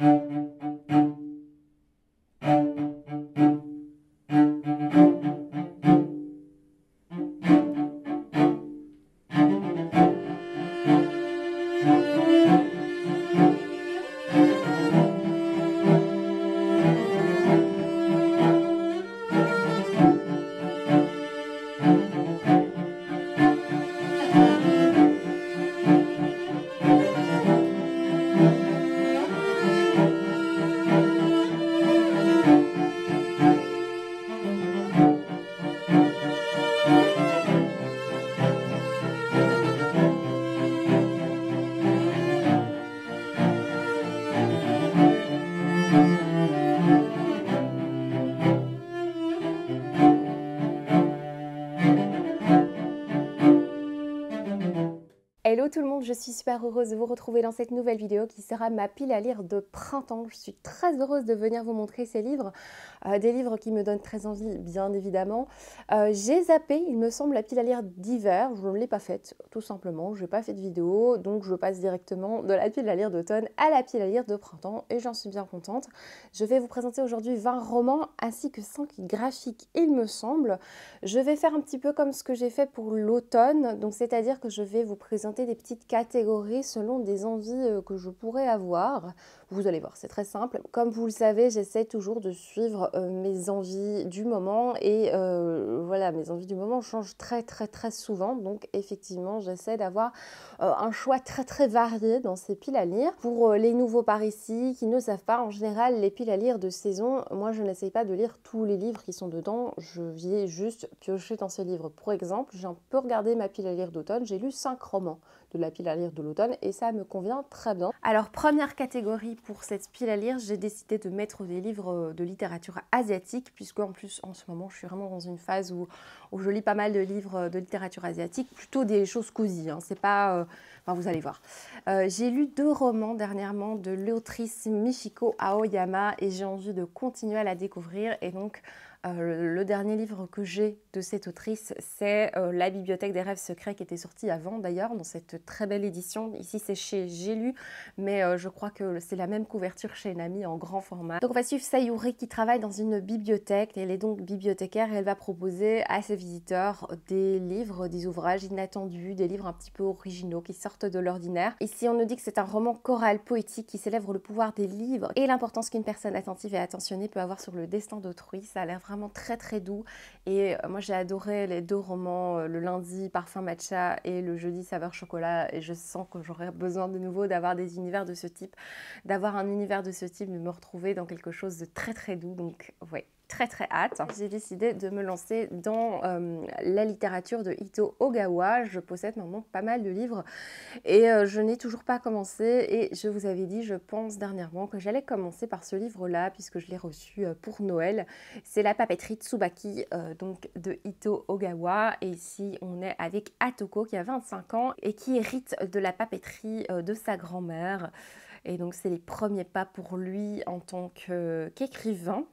Thank you. tout je suis super heureuse de vous retrouver dans cette nouvelle vidéo qui sera ma pile à lire de printemps. Je suis très heureuse de venir vous montrer ces livres, euh, des livres qui me donnent très envie bien évidemment. Euh, j'ai zappé, il me semble, la pile à lire d'hiver, je ne l'ai pas faite tout simplement, je n'ai pas fait de vidéo, donc je passe directement de la pile à lire d'automne à la pile à lire de printemps et j'en suis bien contente. Je vais vous présenter aujourd'hui 20 romans ainsi que 5 graphiques il me semble. Je vais faire un petit peu comme ce que j'ai fait pour l'automne, donc c'est-à-dire que je vais vous présenter des petites catégories selon des envies euh, que je pourrais avoir. Vous allez voir, c'est très simple. Comme vous le savez, j'essaie toujours de suivre euh, mes envies du moment et euh, voilà, mes envies du moment changent très très très souvent. Donc effectivement, j'essaie d'avoir un choix très très varié dans ces piles à lire. Pour les nouveaux par ici qui ne savent pas, en général, les piles à lire de saison, moi je n'essaye pas de lire tous les livres qui sont dedans. Je viens juste piocher dans ces livres. Pour exemple, j'ai un peu regardé ma pile à lire d'automne, j'ai lu cinq romans de la pile à lire de l'automne et ça me convient très bien. Alors première catégorie pour cette pile à lire, j'ai décidé de mettre des livres euh, de littérature asiatique puisque en plus en ce moment je suis vraiment dans une phase où, je lis pas mal de livres euh, de littérature asiatique, plutôt des choses cosy, hein. c'est pas... Euh, enfin vous allez voir. j'ai lu deux romans dernièrement de l'autrice Michiko Aoyama et j'ai envie de continuer à la découvrir et donc... Euh, le dernier livre que j'ai de cette autrice, c'est euh, La bibliothèque des rêves secrets qui était sortie avant d'ailleurs, dans cette très belle édition. Ici, c'est chez J'ai lu, mais euh, je crois que c'est la même couverture chez Nami en grand format. Donc, on va suivre Sayuri qui travaille dans une bibliothèque. Elle est donc bibliothécaire et elle va proposer à ses visiteurs des livres, des ouvrages inattendus, des livres un petit peu originaux qui sortent de l'ordinaire. Ici, on nous dit que c'est un roman choral poétique qui célèbre le pouvoir des livres et l'importance qu'une personne attentive et attentionnée peut avoir sur le destin d'autrui. Ça a l'air vraiment très très doux. Et euh, moi j'ai adoré les deux romans, euh, le lundi parfum matcha et le jeudi saveur chocolat. Et je sens que j'aurais besoin de nouveau d'avoir des univers de ce type, d'avoir un univers de ce type, de me retrouver dans quelque chose de très très doux. Donc ouais, très très hâte. J'ai décidé de me lancer dans euh, la littérature de Ito Ogawa. Je possède maintenant pas mal de livres et euh, je n'ai toujours pas commencé. Et je vous avais dit, je pense dernièrement, que j'allais commencer par ce livre-là puisque je l'ai reçu euh, pour Noël. C'est La papeterie Tsubaki donc de Ito Ogawa. Et ici, on est avec Atoko qui a 25 ans et qui hérite de la papeterie de sa grand-mère. Et donc, c'est les premiers pas pour lui en tant qu'écrivain.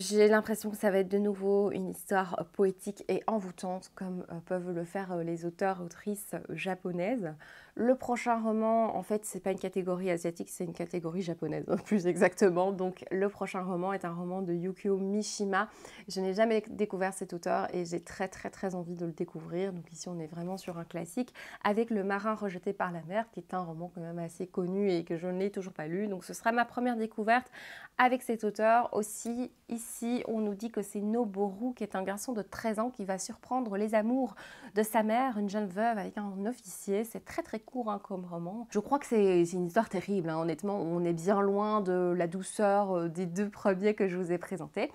J'ai l'impression que ça va être de nouveau une histoire euh, poétique et envoûtante comme euh, peuvent le faire euh, les auteurs, autrices japonaises. Le prochain roman, en fait, c'est pas une catégorie asiatique, c'est une catégorie japonaise, plus exactement. Donc, le prochain roman est un roman de Yukio Mishima. Je n'ai jamais découvert cet auteur et j'ai très, très, très envie de le découvrir. Donc, ici, on est vraiment sur un classique avec Le marin rejeté par la mer, qui est un roman quand même assez connu et que je n'ai toujours pas lu. Donc, ce sera ma première découverte avec cet auteur. Aussi, ici, on nous dit que c'est Noboru, qui est un garçon de 13 ans qui va surprendre les amours de sa mère, une jeune veuve avec un officier. C'est très, très court hein, comme roman. Je crois que c'est une histoire terrible, hein. honnêtement. On est bien loin de la douceur euh, des deux premiers que je vous ai présentés.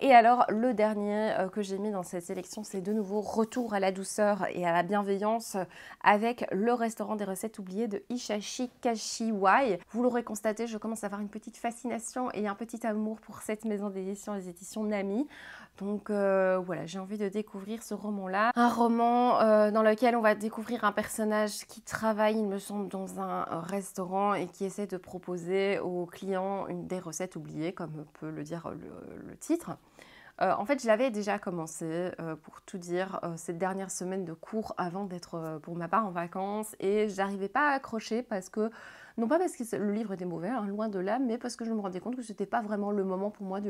Et alors, le dernier euh, que j'ai mis dans cette sélection, c'est de nouveau Retour à la douceur et à la bienveillance avec le restaurant des recettes oubliées de Ishashi Kashiwai. Vous l'aurez constaté, je commence à avoir une petite fascination et un petit amour pour cette maison d'édition, les éditions Nami. Donc euh, voilà, j'ai envie de découvrir ce roman-là. Un roman euh, dans lequel on va découvrir un personnage qui travaille, il me semble, dans un euh, restaurant et qui essaie de proposer aux clients une des recettes oubliées, comme peut le dire le, titre. en fait, je l'avais déjà commencé, pour tout dire, cette dernière semaine de cours avant d'être pour ma part en vacances et j'arrivais pas à accrocher parce que non pas parce que le livre était mauvais, hein, loin de là, mais parce que je me rendais compte que ce n'était pas vraiment le moment pour moi de,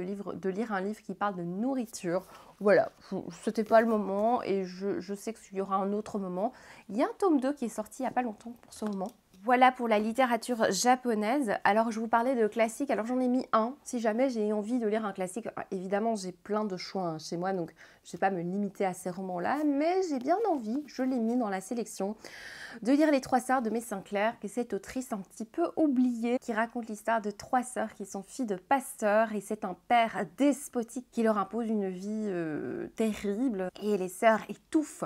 lire un livre qui parle de nourriture. Voilà, ce n'était pas le moment et je, je sais qu'il y aura un autre moment. Il y a un tome 2 qui est sorti il n'y a pas longtemps pour ce moment, voilà pour la littérature japonaise. Alors je vous parlais de classiques, alors j'en ai mis un. Si jamais j'ai envie de lire un classique, ah, évidemment j'ai plein de choix hein, chez moi, donc je ne vais pas me limiter à ces romans-là, mais j'ai bien envie, je l'ai mis dans la sélection, de lire Les Trois Sœurs de médecin Sinclair, qui est cette autrice un petit peu oubliée, qui raconte l'histoire de trois sœurs qui sont filles de pasteurs, et c'est un père despotique qui leur impose une vie euh, terrible, et les sœurs étouffent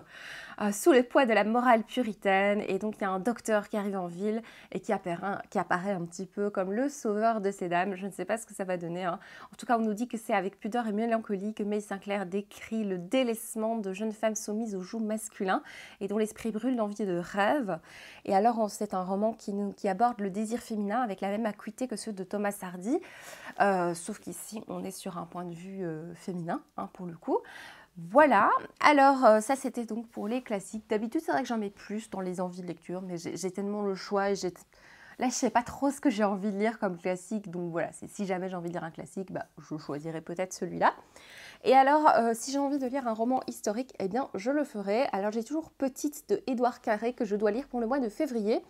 euh, sous le poids de la morale puritaine, et donc il y a un docteur qui arrive en vie et qui apparaît, un, petit peu comme le sauveur de ces dames. Je ne sais pas ce que ça va donner. Hein. En tout cas, on nous dit que c'est avec pudeur et mélancolie que May Sinclair décrit le délaissement de jeunes femmes soumises aux joug masculins et dont l'esprit brûle d'envie de rêve. Et alors, c'est un roman qui, aborde le désir féminin avec la même acuité que ceux de Thomas Hardy, euh, sauf qu'ici, on est sur un point de vue euh, féminin, hein, pour le coup. Voilà, alors euh, ça c'était donc pour les classiques. D'habitude c'est vrai que j'en mets plus dans les envies de lecture, mais j'ai tellement le choix et Là, je sais pas trop ce que j'ai envie de lire comme classique, donc voilà, si jamais j'ai envie de lire un classique, bah, je choisirai peut-être celui-là. Et alors, euh, si j'ai envie de lire un roman historique, eh bien, je le ferai. Alors, j'ai toujours Petite de Édouard Carré que je dois lire pour le mois de février.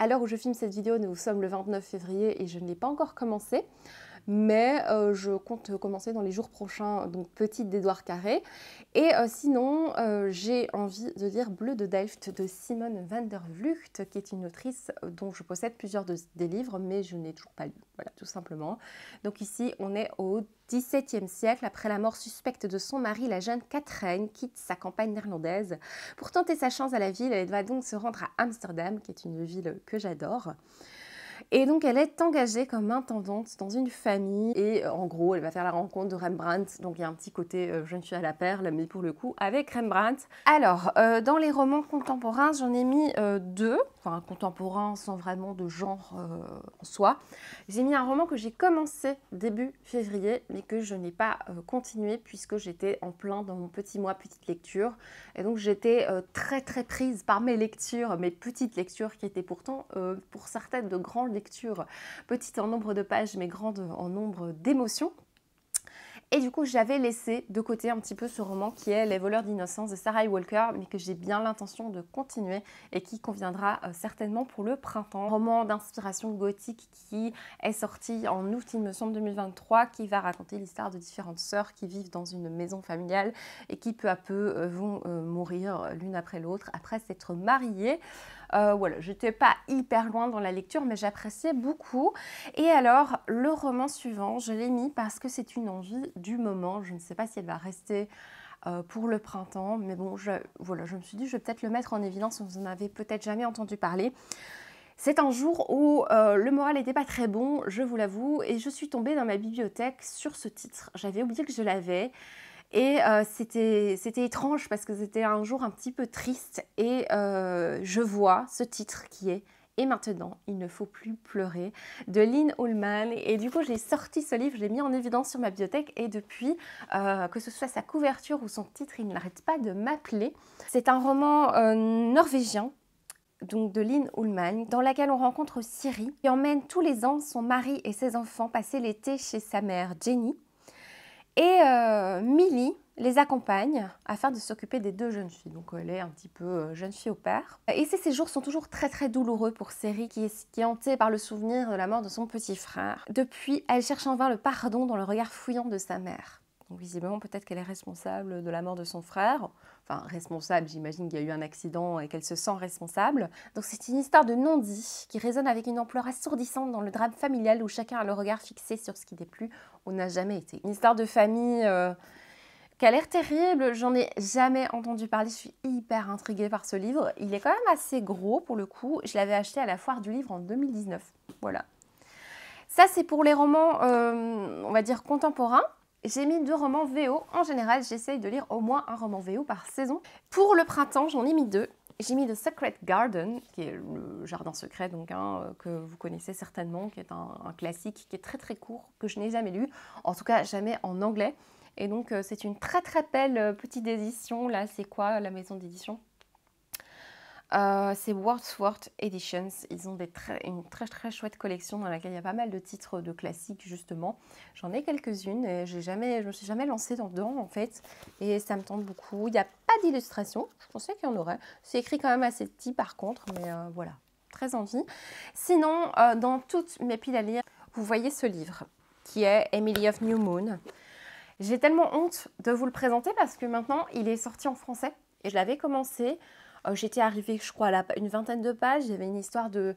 À l'heure où je filme cette vidéo, nous sommes le 29 février et je ne l'ai pas encore commencé mais euh, je compte commencer dans les jours prochains, donc Petite d'Edouard Carré. Et euh, sinon, euh, j'ai envie de lire Bleu de Delft de Simone van der Vlucht qui est une autrice dont je possède plusieurs des livres, mais je n'ai toujours pas lu. Voilà, tout simplement. Donc ici, on est au XVIIe siècle, après la mort suspecte de son mari, la jeune Catherine quitte sa campagne néerlandaise pour tenter sa chance à la ville. Elle va donc se rendre à Amsterdam, qui est une ville que j'adore. Et donc elle est engagée comme intendante dans une famille et euh, en gros elle va faire la rencontre de Rembrandt. Donc il y a un petit côté euh, je ne suis à la perle mais pour le coup avec Rembrandt. Alors euh, dans les romans contemporains j'en ai mis deux, enfin contemporains sans vraiment de genre en soi. J'ai mis un roman que j'ai commencé début février mais que je n'ai pas continué puisque j'étais en plein dans mon petit mois petite lecture et donc j'étais très très prise par mes lectures, mes petites lectures qui étaient pourtant pour certaines de grandes lecture, petite en nombre de pages, mais grande en nombre d'émotions. Et du coup, j'avais laissé de côté un petit peu ce roman qui est Les voleurs d'innocence de Sarah e. Walker, mais que j'ai bien l'intention de continuer et qui conviendra euh, certainement pour le printemps. Roman d'inspiration gothique qui est sorti en août, il me semble, 2023, qui va raconter l'histoire de différentes sœurs qui vivent dans une maison familiale et qui peu à peu euh, vont euh, mourir l'une après l'autre après s'être mariées. Euh, voilà, j'étais pas hyper loin dans la lecture, mais j'appréciais beaucoup. Et alors, le roman suivant, je l'ai mis parce que c'est une envie du moment. Je ne sais pas si elle va rester euh, pour le printemps. Mais bon, je, voilà, je me suis dit, je vais peut-être le mettre en évidence, vous n'en avez peut-être jamais entendu parler. C'est un jour où euh, le moral n'était pas très bon, je vous l'avoue, et je suis tombée dans ma bibliothèque sur ce titre. J'avais oublié que je l'avais. Et euh, c'était étrange parce que c'était un jour un petit peu triste. Et euh, je vois ce titre qui est et maintenant, il ne faut plus pleurer de Lynn Ullman. Et du coup, j'ai sorti ce livre, je l'ai mis en évidence sur ma bibliothèque. Et depuis, euh, que ce soit sa couverture ou son titre, il n'arrête pas de m'appeler. C'est un roman norvégien. Donc de Lynn Ullman, dans laquelle on rencontre Siri, qui emmène tous les ans son mari et ses enfants passer l'été chez sa mère Jenny, et euh, Millie les accompagne afin de s'occuper des deux jeunes filles. Donc elle est un petit peu euh, jeune fille au père. Et ces séjours sont toujours très très douloureux pour Série qui est, qui est hantée par le souvenir de la mort de son petit frère. Depuis, elle cherche en vain le pardon dans le regard fouillant de sa mère. Donc visiblement peut-être qu'elle est responsable de la mort de son frère enfin responsable, j'imagine qu'il y a eu un accident et qu'elle se sent responsable. Donc c'est une histoire de non-dit qui résonne avec une ampleur assourdissante dans le drame familial où chacun a le regard fixé sur ce qui plus ou n'a jamais été. Une histoire de famille euh, qui a l'air terrible, j'en ai jamais entendu parler, je suis hyper intriguée par ce livre. Il est quand même assez gros pour le coup, je l'avais acheté à la foire du livre en 2019. Voilà. Ça c'est pour les romans, euh, on va dire, contemporains. J'ai mis deux romans VO. En général, j'essaye de lire au moins un roman VO par saison. Pour le printemps, j'en ai mis deux. J'ai mis The Secret Garden, qui est le jardin secret, donc, hein, euh, que vous connaissez certainement, qui est un, classique, qui est très très court, que je n'ai jamais lu, en tout cas jamais en anglais. Et donc, euh, c'est une très très belle euh, petite édition. Là, c'est quoi la maison d'édition euh, c'est Wordsworth Editions. Ils ont une très très chouette collection dans laquelle il y a pas mal de titres de classiques justement. J'en ai quelques-unes et j'ai jamais, je me suis jamais lancée dedans en fait. Et ça me tente beaucoup. Il n'y a pas d'illustration. Je pensais qu'il y en aurait. C'est écrit quand même assez petit par contre, mais euh, voilà, très envie. Sinon, euh, dans toutes mes piles à lire, vous voyez ce livre qui est Emily of New Moon. J'ai tellement honte de vous le présenter parce que maintenant il est sorti en français et je l'avais commencé. Euh, j'étais arrivée, je crois, à une vingtaine de pages. J'avais une histoire de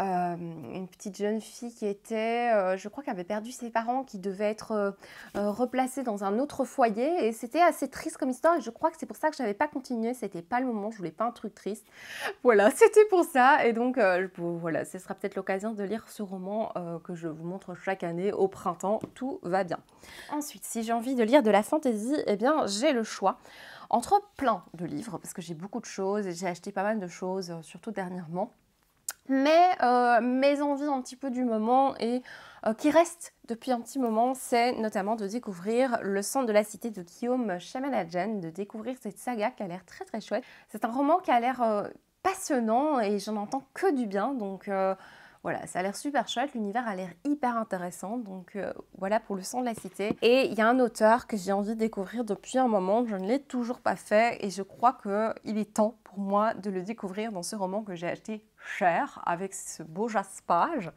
euh, une petite jeune fille qui était, euh, je crois, qui avait perdu ses parents, qui devait être replacée dans un autre foyer. Et c'était assez triste comme histoire. Et je crois que c'est pour ça que je n'avais pas continué. C'était pas le moment. Je voulais pas un truc triste. Voilà, c'était pour ça. Et donc, voilà, ce sera peut-être l'occasion de lire ce roman que je vous montre chaque année au printemps. Tout va bien. Ensuite, si j'ai envie de lire de la fantaisie, eh bien, j'ai le choix entre plein de livres, parce que j'ai beaucoup de choses et j'ai acheté pas mal de choses, euh, surtout dernièrement. Mais euh, mes envies un petit peu du moment et euh, qui restent depuis un petit moment, c'est notamment de découvrir Le Centre de la cité de Guillaume Shamanajan, de découvrir cette saga qui a l'air très très chouette. C'est un roman qui a l'air passionnant et j'en entends que du bien, donc voilà, ça a l'air super chouette, l'univers a l'air hyper intéressant, donc euh, voilà pour le sang de la cité. Et il y a un auteur que j'ai envie de découvrir depuis un moment, je ne l'ai toujours pas fait et je crois qu'il est temps pour moi de le découvrir dans ce roman que j'ai acheté cher avec ce beau jaspage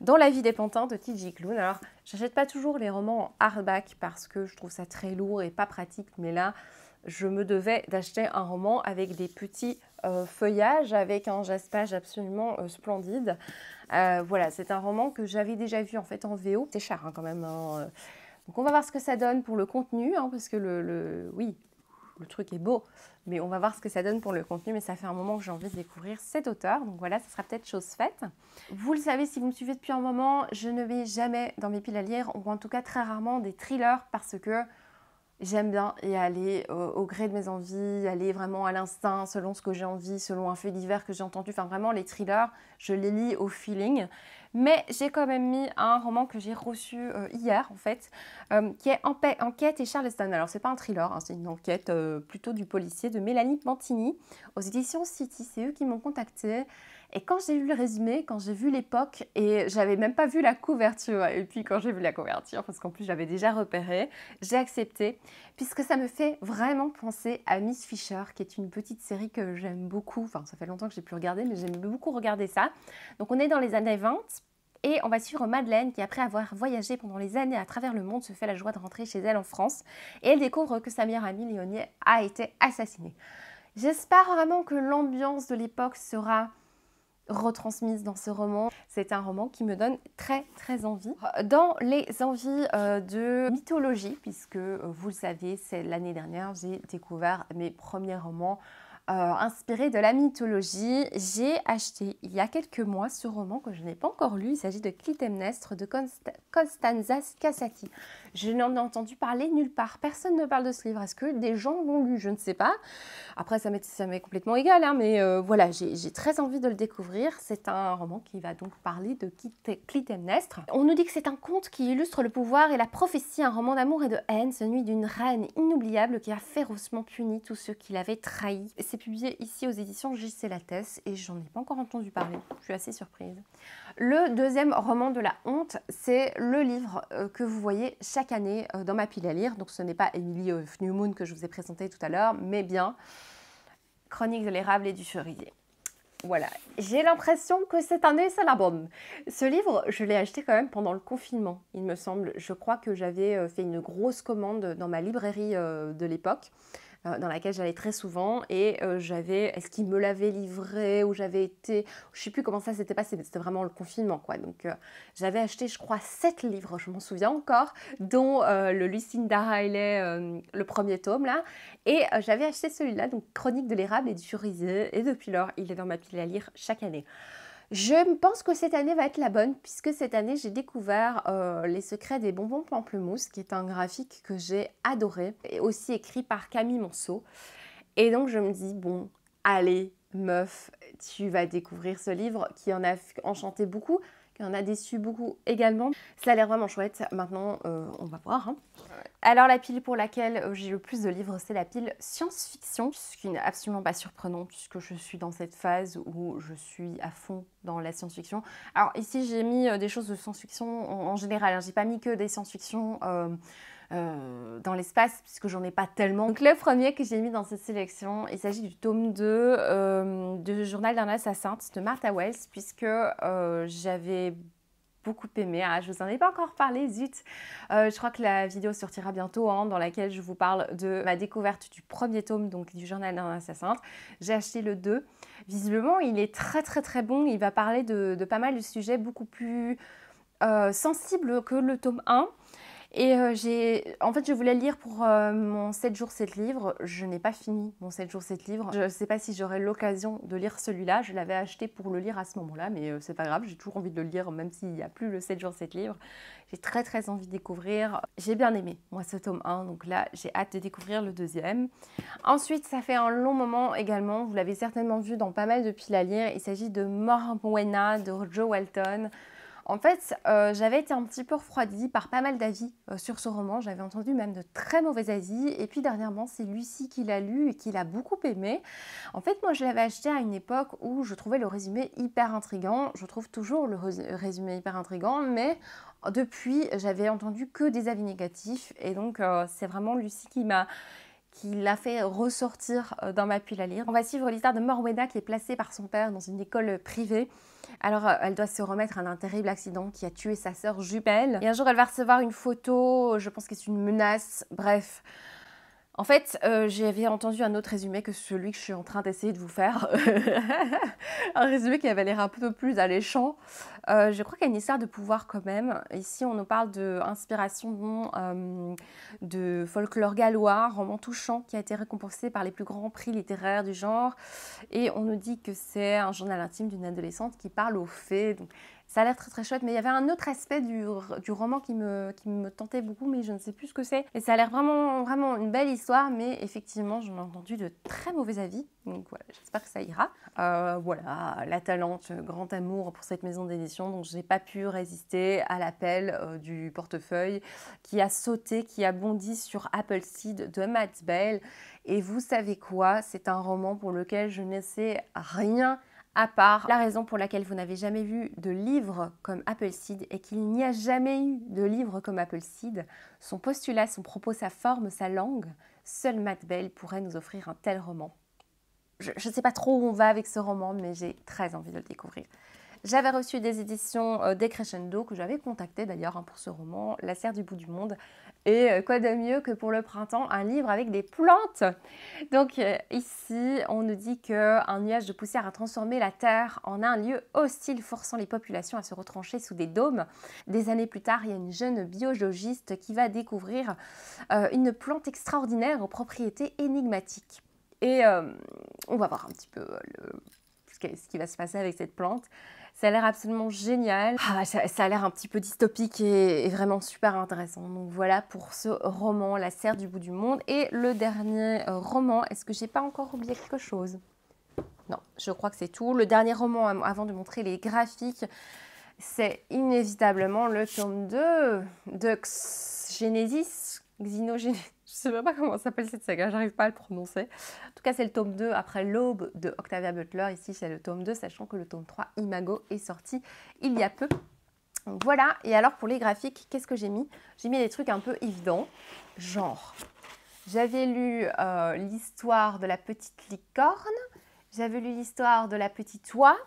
dans La vie des pantins de T.J. Clune. Alors, j'achète pas toujours les romans en hardback parce que je trouve ça très lourd et pas pratique, mais là, je me devais d'acheter un roman avec des petits euh, feuillage avec un jaspage absolument euh, splendide. Euh, voilà, c'est un roman que j'avais déjà vu en fait en VO. C'est cher hein, quand même. Hein, donc on va voir ce que ça donne pour le contenu, hein, parce que le, le, oui, le truc est beau, mais on va voir ce que ça donne pour le contenu. Mais ça fait un moment que j'ai envie de découvrir cet auteur, donc voilà, ça sera peut-être chose faite. Vous le savez, si vous me suivez depuis un moment, je ne vais jamais dans mes piles à lire, ou en tout cas très rarement, des thrillers, parce que J'aime bien y aller au gré de mes envies, aller vraiment à l'instinct, selon ce que j'ai envie, selon un fait divers que j'ai entendu. Enfin, vraiment, les thrillers, je les lis au feeling. Mais j'ai quand même mis un roman que j'ai reçu euh, hier, en fait, euh, qui est Enquête et Charleston. Alors, c'est pas un thriller, hein, c'est une enquête euh, plutôt du policier de Mélanie Mantini aux éditions City. C'est eux qui m'ont contactée. Et quand j'ai lu le résumé, quand j'ai vu l'époque, et j'avais même pas vu la couverture, et puis quand j'ai vu la couverture, parce qu'en plus j'avais déjà repéré, j'ai accepté, puisque ça me fait vraiment penser à Miss Fisher, qui est une petite série que j'aime beaucoup, enfin ça fait longtemps que j'ai pu regarder mais j'aime beaucoup regarder ça. Donc on est dans les années 20, et on va suivre Madeleine qui, après avoir voyagé pendant les années à travers le monde, se fait la joie de rentrer chez elle en France et elle découvre que sa meilleure amie Léonie a été assassinée. J'espère vraiment que l'ambiance de l'époque sera retransmise dans ce roman. C'est un roman qui me donne très très envie. Dans les envies euh, de mythologie, puisque euh, vous le savez, c'est l'année dernière, j'ai découvert mes premiers romans euh, inspiré de la mythologie. J'ai acheté il y a quelques mois ce roman que je n'ai pas encore lu. Il s'agit de Clytemnestre de Constanza Cassati. Je n'en ai entendu parler nulle part. Personne ne parle de ce livre. Est-ce que des gens l'ont lu Je ne sais pas. Après, ça m'est complètement égal, hein, mais euh, voilà, j'ai très envie de le découvrir. C'est un roman qui va donc parler de Clytemnestre. On nous dit que c'est un conte qui illustre le pouvoir et la prophétie, un roman d'amour et de haine, celui d'une reine inoubliable qui a férocement puni tous ceux qui l'avaient trahi publié ici aux éditions J.C. Lattès et j'en ai pas encore entendu parler. Je suis assez surprise. Le deuxième roman de la honte, c'est le livre euh, que vous voyez chaque année euh, dans ma pile à lire. Donc ce n'est pas new moon que je vous ai présenté tout à l'heure, mais bien Chronique de l'érable et du cerisier. Voilà, j'ai l'impression que cette année, c'est la bonne. Ce livre, je l'ai acheté quand même pendant le confinement, il me semble. Je crois que j'avais euh, fait une grosse commande dans ma librairie de l'époque. Euh, dans laquelle j'allais très souvent et euh, j'avais, est-ce qu'il me l'avait livré ou j'avais été, je sais plus comment ça s'était passé, mais c'était vraiment le confinement quoi. Donc euh, j'avais acheté, je crois, sept livres, je m'en souviens encore, dont le Lucinda Riley, le premier tome là, et j'avais acheté celui-là, donc Chronique de l'érable et du cerisier, et depuis lors, il est dans ma pile à lire chaque année. Je pense que cette année va être la bonne puisque cette année j'ai découvert euh, Les secrets des bonbons pamplemousse qui est un graphique que j'ai adoré et aussi écrit par Camille Monceau. Et donc je me dis bon, allez meuf, tu vas découvrir ce livre qui en a enchanté beaucoup qu'on a déçu beaucoup également. Ça a l'air vraiment chouette. Maintenant, euh, on va voir. Hein. Alors la pile pour laquelle euh, j'ai le plus de livres, c'est la pile science-fiction, ce qui n'est absolument pas surprenant puisque je suis dans cette phase où je suis à fond dans la science-fiction. Alors ici, j'ai mis euh, des choses de science-fiction en, général. Hein. J'ai pas mis que des science-fiction. Euh, dans l'espace, puisque j'en ai pas tellement. Donc, le premier que j'ai mis dans cette sélection, il s'agit du tome 2 euh, du Journal d'un assassin de Martha Wells, puisque euh, j'avais beaucoup aimé. Ah, je vous en ai pas encore parlé, zut. je crois que la vidéo sortira bientôt, hein, dans laquelle je vous parle de ma découverte du premier tome, donc du journal d'un assassin. J'ai acheté le 2. Visiblement, il est très très très bon. Il va parler de, pas mal de sujets beaucoup plus sensibles que le tome 1. Et euh, j'ai, en fait, je voulais lire pour euh, mon 7 jours 7 livres. Je n'ai pas fini mon 7 jours 7 livres. Je ne sais pas si j'aurai l'occasion de lire celui-là. Je l'avais acheté pour le lire à ce moment-là, mais euh, c'est pas grave. J'ai toujours envie de le lire, même s'il n'y a plus le 7 jours 7 livres. J'ai très très envie de découvrir. J'ai bien aimé, moi, ce tome 1. Donc là, j'ai hâte de découvrir le deuxième. Ensuite, ça fait un long moment également. Vous l'avez certainement vu dans pas mal de piles à lire. Il s'agit de Morwenna de Joe Walton. En fait, euh, j'avais été un petit peu refroidie par pas mal d'avis euh, sur ce roman. J'avais entendu même de très mauvais avis. Et puis dernièrement, c'est Lucie qui l'a lu et qui l'a beaucoup aimé. En fait, moi, je l'avais acheté à une époque où je trouvais le résumé hyper intrigant. Je trouve toujours le résumé hyper intrigant, mais depuis, j'avais entendu que des avis négatifs. Et donc, euh, c'est vraiment Lucie qui l'a fait ressortir dans ma pile à lire. On va suivre l'histoire de Morwena qui est placée par son père dans une école privée alors, euh, elle doit se remettre à un terrible accident qui a tué sa sœur Jubel. Et un jour, elle va recevoir une photo, je pense que c'est une menace, bref. En fait, euh, j'avais entendu un autre résumé que celui que je suis en train d'essayer de vous faire. un résumé qui avait l'air un peu plus alléchant. Euh, je crois qu'il y a une histoire de pouvoir quand même. Ici, on nous parle d'inspiration euh, de folklore gallois, roman touchant qui a été récompensé par les plus grands prix littéraires du genre. Et on nous dit que c'est un journal intime d'une adolescente qui parle aux fées. Ça a l'air très très chouette, mais il y avait un autre aspect du, du roman qui me, qui me tentait beaucoup, mais je ne sais plus ce que c'est. Et ça a l'air vraiment, vraiment une belle histoire, mais effectivement, j'en ai entendu de très mauvais avis. Donc voilà, j'espère que ça ira. Euh, voilà, la talente, grand amour pour cette maison d'édition. Donc je n'ai pas pu résister à l'appel euh, du portefeuille qui a sauté, qui a bondi sur Apple Seed de Matt Bell. Et vous savez quoi C'est un roman pour lequel je ne sais rien à part la raison pour laquelle vous n'avez jamais vu de livre comme Appleseed et qu'il n'y a jamais eu de livre comme Appleseed, son postulat, son propos, sa forme, sa langue, seul Matt Bell pourrait nous offrir un tel roman. Je ne sais pas trop où on va avec ce roman, mais j'ai très envie de le découvrir. J'avais reçu des éditions euh, Decrescendo, que j'avais contactées d'ailleurs hein, pour ce roman, La serre du bout du monde. Et euh, quoi de mieux que pour le printemps, un livre avec des plantes Donc euh, ici, on nous dit qu'un nuage de poussière a transformé la Terre en un lieu hostile, forçant les populations à se retrancher sous des dômes. Des années plus tard, il y a une jeune biologiste qui va découvrir euh, une plante extraordinaire aux propriétés énigmatiques. Et on va voir un petit peu ce qui va se passer avec cette plante. Ça a l'air absolument génial. Ah, ça, a l'air un petit peu dystopique et, vraiment super intéressant. Donc voilà pour ce roman, La serre du bout du monde. Et le dernier euh, roman, est-ce que j'ai pas encore oublié quelque chose Non, je crois que c'est tout. Le dernier roman, avant de montrer les graphiques, c'est inévitablement le tome 2 de Xenesis, Genesis, je sais même pas comment s'appelle cette saga, j'arrive pas à le prononcer. En tout cas, c'est le tome 2 après l'aube de Octavia Butler. Ici, c'est le tome 2, sachant que le tome 3, Imago, est sorti il y a peu. voilà, et alors pour les graphiques, qu'est-ce que j'ai mis J'ai mis des trucs un peu évidents, genre, j'avais lu euh, l'histoire de la petite licorne, j'avais lu l'histoire de la petite oie,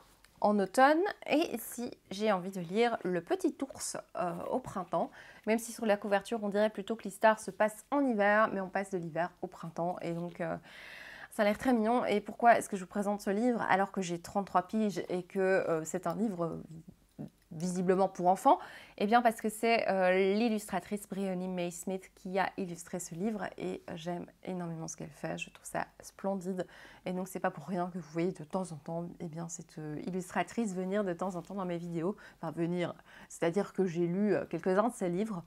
en automne et si j'ai envie de lire Le Petit Ours euh, au printemps, même si sur la couverture on dirait plutôt que l'histoire se passe en hiver, mais on passe de l'hiver au printemps et donc euh, ça a l'air très mignon. Et pourquoi est-ce que je vous présente ce livre alors que j'ai 33 piges et que euh, c'est un livre visiblement pour enfants Eh bien parce que c'est euh, l'illustratrice Briony May Smith qui a illustré ce livre et euh, j'aime énormément ce qu'elle fait, je trouve ça splendide. Et donc c'est pas pour rien que vous voyez de temps en temps eh bien, cette euh, illustratrice venir de temps en temps dans mes vidéos, enfin venir, c'est-à-dire que j'ai lu quelques-uns de ses livres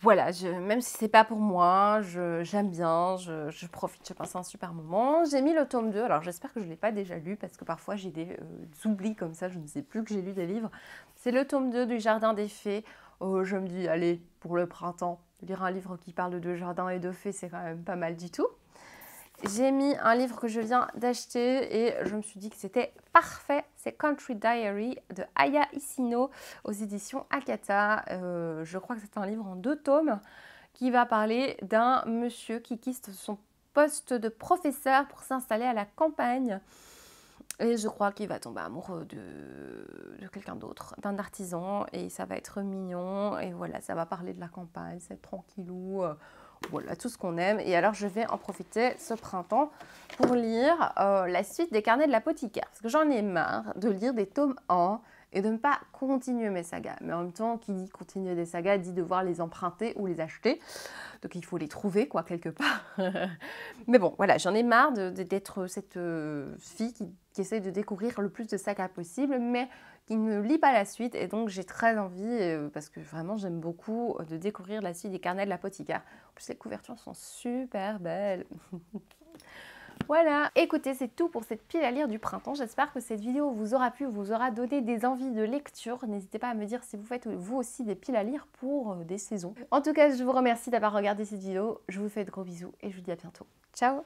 voilà, même si c'est pas pour moi, j'aime bien, je, je, profite, je passe un super moment. J'ai mis le tome 2, alors j'espère que je ne l'ai pas déjà lu parce que parfois j'ai des, euh, oublis comme ça, je ne sais plus que j'ai lu des livres. C'est le tome 2 du Jardin des Fées. Oh, je me dis, allez, pour le printemps, lire un livre qui parle de jardin et de fées, c'est quand même pas mal du tout. J'ai mis un livre que je viens d'acheter et je me suis dit que c'était parfait Country Diary de Aya Isino aux éditions Akata. Euh, je crois que c'est un livre en deux tomes qui va parler d'un monsieur qui quitte son poste de professeur pour s'installer à la campagne. Et je crois qu'il va tomber amoureux de, de quelqu'un d'autre, d'un artisan, et ça va être mignon. Et voilà, ça va parler de la campagne, c'est tranquillou voilà tout ce qu'on aime. Et alors je vais en profiter ce printemps pour lire euh, la suite des carnets de l'apothicaire. Parce que j'en ai marre de lire des tomes en et de ne pas continuer mes sagas. Mais en même temps, qui dit continuer des sagas dit devoir les emprunter ou les acheter. Donc il faut les trouver, quoi, quelque part. Mais bon, voilà, j'en ai marre d'être cette euh, fille qui, essaie de découvrir le plus de sagas possible. Mais il ne lit pas la suite et donc j'ai très envie, euh, parce que vraiment j'aime beaucoup, euh, de découvrir la suite des carnets de l'apothicaire. En plus les couvertures sont super belles. Voilà, écoutez, c'est tout pour cette pile à lire du printemps. J'espère que cette vidéo vous aura plu, vous aura donné des envies de lecture. N'hésitez pas à me dire si vous faites vous aussi des piles à lire pour euh, des saisons. En tout cas, je vous remercie d'avoir regardé cette vidéo. Je vous fais de gros bisous et je vous dis à bientôt. Ciao